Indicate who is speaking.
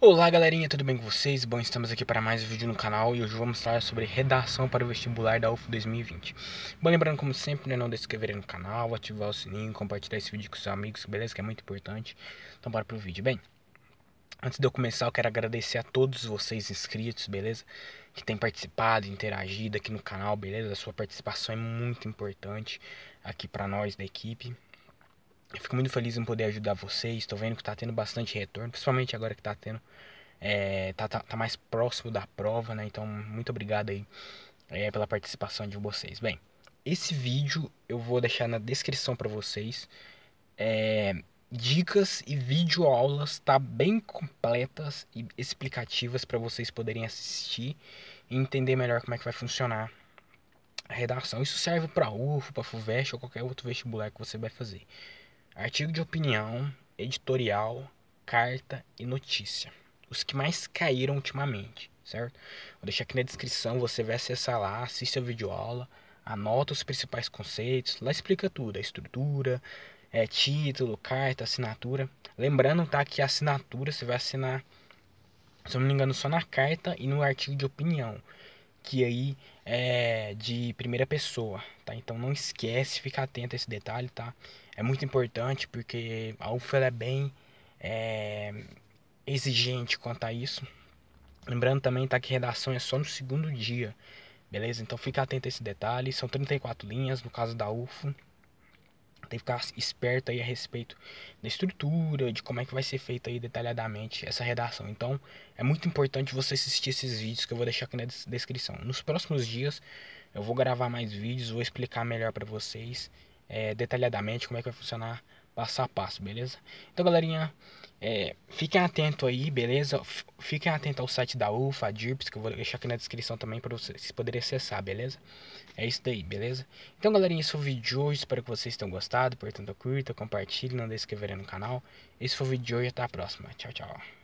Speaker 1: Olá galerinha, tudo bem com vocês? Bom, estamos aqui para mais um vídeo no canal e hoje vamos falar sobre redação para o vestibular da UFO 2020. Bom, lembrando como sempre, né, não se inscrever no canal, ativar o sininho, compartilhar esse vídeo com seus amigos, beleza? Que é muito importante. Então bora pro vídeo, bem. Antes de eu começar, eu quero agradecer a todos vocês inscritos, beleza? Que têm participado, interagido aqui no canal, beleza? A sua participação é muito importante aqui para nós da equipe, eu fico muito feliz em poder ajudar vocês. Estou vendo que está tendo bastante retorno, principalmente agora que está tendo. É, tá, tá, tá, mais próximo da prova, né? Então, muito obrigado aí é, pela participação de vocês. Bem, esse vídeo eu vou deixar na descrição para vocês. É, dicas e videoaulas tá bem completas e explicativas para vocês poderem assistir e entender melhor como é que vai funcionar a redação. Isso serve para UFO, para FUVEST ou qualquer outro vestibular que você vai fazer. Artigo de opinião, editorial, carta e notícia. Os que mais caíram ultimamente, certo? Vou deixar aqui na descrição, você vai acessar lá, assiste a videoaula, anota os principais conceitos, lá explica tudo, a estrutura, é, título, carta, assinatura. Lembrando, tá, que a assinatura você vai assinar, se eu não me engano, só na carta e no artigo de opinião que aí é de primeira pessoa, tá? Então não esquece, fica atento a esse detalhe, tá? É muito importante porque a UFA é bem é, exigente quanto a isso. Lembrando também tá, que redação é só no segundo dia, beleza? Então fica atento a esse detalhe. São 34 linhas no caso da UFO. Tem que ficar esperto aí a respeito da estrutura, de como é que vai ser feita aí detalhadamente essa redação. Então, é muito importante você assistir esses vídeos que eu vou deixar aqui na descrição. Nos próximos dias, eu vou gravar mais vídeos, vou explicar melhor para vocês é, detalhadamente como é que vai funcionar passo a passo, beleza? Então, galerinha, é, fiquem atento aí, beleza? Fiquem atento ao site da UFA, a DIRPS, que eu vou deixar aqui na descrição também para vocês poderem acessar, beleza? É isso daí, beleza? Então, galerinha, esse foi o vídeo de hoje. Espero que vocês tenham gostado. Portanto, curta, compartilhe, não deixe de inscrever no canal. Esse foi o vídeo de hoje. Até a próxima. Tchau, tchau.